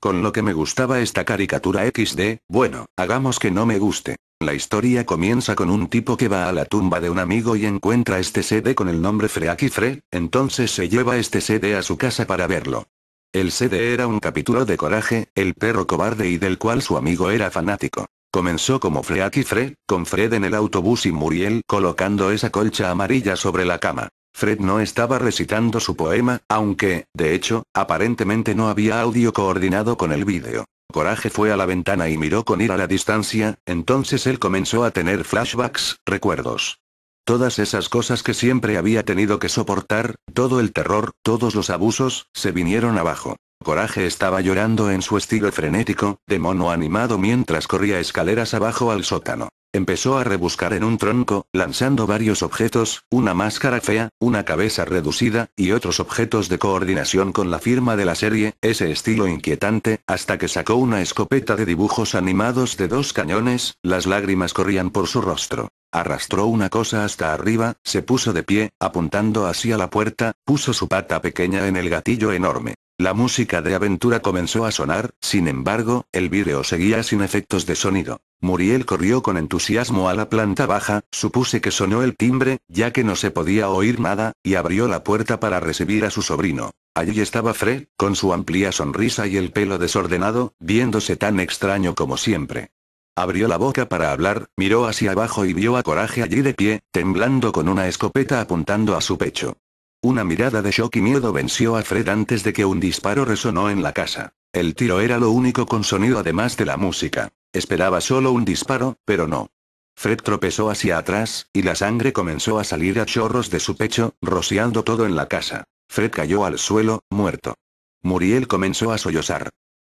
Con lo que me gustaba esta caricatura XD, bueno, hagamos que no me guste. La historia comienza con un tipo que va a la tumba de un amigo y encuentra este CD con el nombre Freaky Fre, entonces se lleva este CD a su casa para verlo. El CD era un capítulo de Coraje, el perro cobarde y del cual su amigo era fanático. Comenzó como Freaky Fre, con Fred en el autobús y Muriel colocando esa colcha amarilla sobre la cama. Fred no estaba recitando su poema, aunque, de hecho, aparentemente no había audio coordinado con el vídeo. Coraje fue a la ventana y miró con ira la distancia, entonces él comenzó a tener flashbacks, recuerdos. Todas esas cosas que siempre había tenido que soportar, todo el terror, todos los abusos, se vinieron abajo. Coraje estaba llorando en su estilo frenético, de mono animado mientras corría escaleras abajo al sótano. Empezó a rebuscar en un tronco, lanzando varios objetos, una máscara fea, una cabeza reducida, y otros objetos de coordinación con la firma de la serie, ese estilo inquietante, hasta que sacó una escopeta de dibujos animados de dos cañones, las lágrimas corrían por su rostro. Arrastró una cosa hasta arriba, se puso de pie, apuntando hacia la puerta, puso su pata pequeña en el gatillo enorme. La música de aventura comenzó a sonar, sin embargo, el vídeo seguía sin efectos de sonido. Muriel corrió con entusiasmo a la planta baja, supuse que sonó el timbre, ya que no se podía oír nada, y abrió la puerta para recibir a su sobrino. Allí estaba Fred, con su amplia sonrisa y el pelo desordenado, viéndose tan extraño como siempre. Abrió la boca para hablar, miró hacia abajo y vio a Coraje allí de pie, temblando con una escopeta apuntando a su pecho. Una mirada de shock y miedo venció a Fred antes de que un disparo resonó en la casa. El tiro era lo único con sonido además de la música. Esperaba solo un disparo, pero no. Fred tropezó hacia atrás, y la sangre comenzó a salir a chorros de su pecho, rociando todo en la casa. Fred cayó al suelo, muerto. Muriel comenzó a sollozar.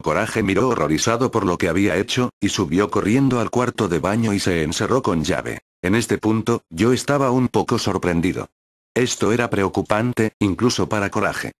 Coraje miró horrorizado por lo que había hecho, y subió corriendo al cuarto de baño y se encerró con llave. En este punto, yo estaba un poco sorprendido. Esto era preocupante, incluso para Coraje.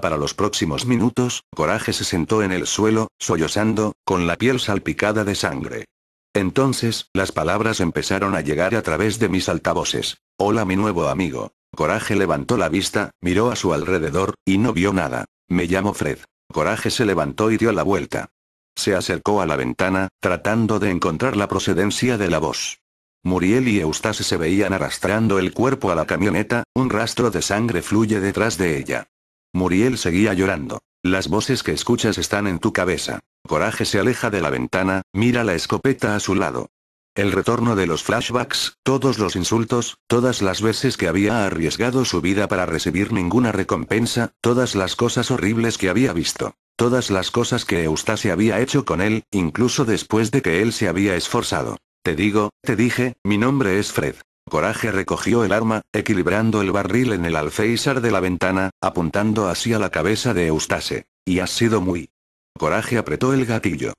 Para los próximos minutos, Coraje se sentó en el suelo, sollozando, con la piel salpicada de sangre. Entonces, las palabras empezaron a llegar a través de mis altavoces. Hola mi nuevo amigo. Coraje levantó la vista, miró a su alrededor, y no vio nada. Me llamo Fred. Coraje se levantó y dio la vuelta. Se acercó a la ventana, tratando de encontrar la procedencia de la voz. Muriel y Eustace se veían arrastrando el cuerpo a la camioneta, un rastro de sangre fluye detrás de ella. Muriel seguía llorando. Las voces que escuchas están en tu cabeza. Coraje se aleja de la ventana, mira la escopeta a su lado. El retorno de los flashbacks, todos los insultos, todas las veces que había arriesgado su vida para recibir ninguna recompensa, todas las cosas horribles que había visto. Todas las cosas que Eustace había hecho con él, incluso después de que él se había esforzado. Te digo, te dije, mi nombre es Fred. Coraje recogió el arma, equilibrando el barril en el alféizar de la ventana, apuntando hacia la cabeza de Eustace. Y has sido muy. Coraje apretó el gatillo.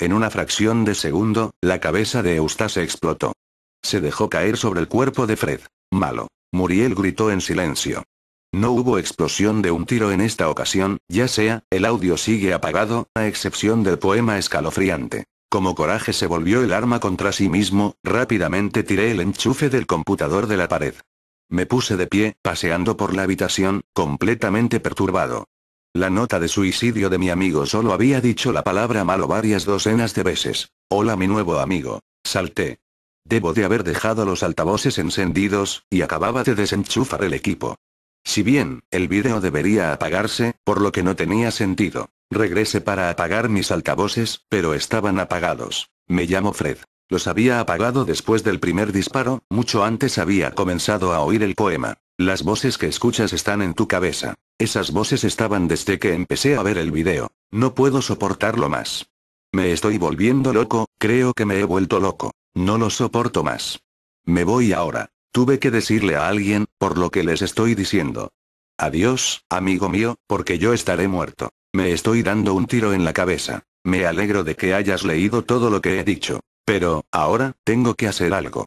En una fracción de segundo, la cabeza de Eustace explotó. Se dejó caer sobre el cuerpo de Fred. Malo. Muriel gritó en silencio. No hubo explosión de un tiro en esta ocasión, ya sea, el audio sigue apagado, a excepción del poema escalofriante. Como coraje se volvió el arma contra sí mismo, rápidamente tiré el enchufe del computador de la pared. Me puse de pie, paseando por la habitación, completamente perturbado. La nota de suicidio de mi amigo solo había dicho la palabra malo varias docenas de veces. Hola mi nuevo amigo. Salté. Debo de haber dejado los altavoces encendidos, y acababa de desenchufar el equipo. Si bien, el video debería apagarse, por lo que no tenía sentido. Regresé para apagar mis altavoces, pero estaban apagados. Me llamo Fred. Los había apagado después del primer disparo, mucho antes había comenzado a oír el poema. Las voces que escuchas están en tu cabeza. Esas voces estaban desde que empecé a ver el video. No puedo soportarlo más. Me estoy volviendo loco, creo que me he vuelto loco. No lo soporto más. Me voy ahora. Tuve que decirle a alguien, por lo que les estoy diciendo. Adiós, amigo mío, porque yo estaré muerto. Me estoy dando un tiro en la cabeza. Me alegro de que hayas leído todo lo que he dicho. Pero, ahora, tengo que hacer algo.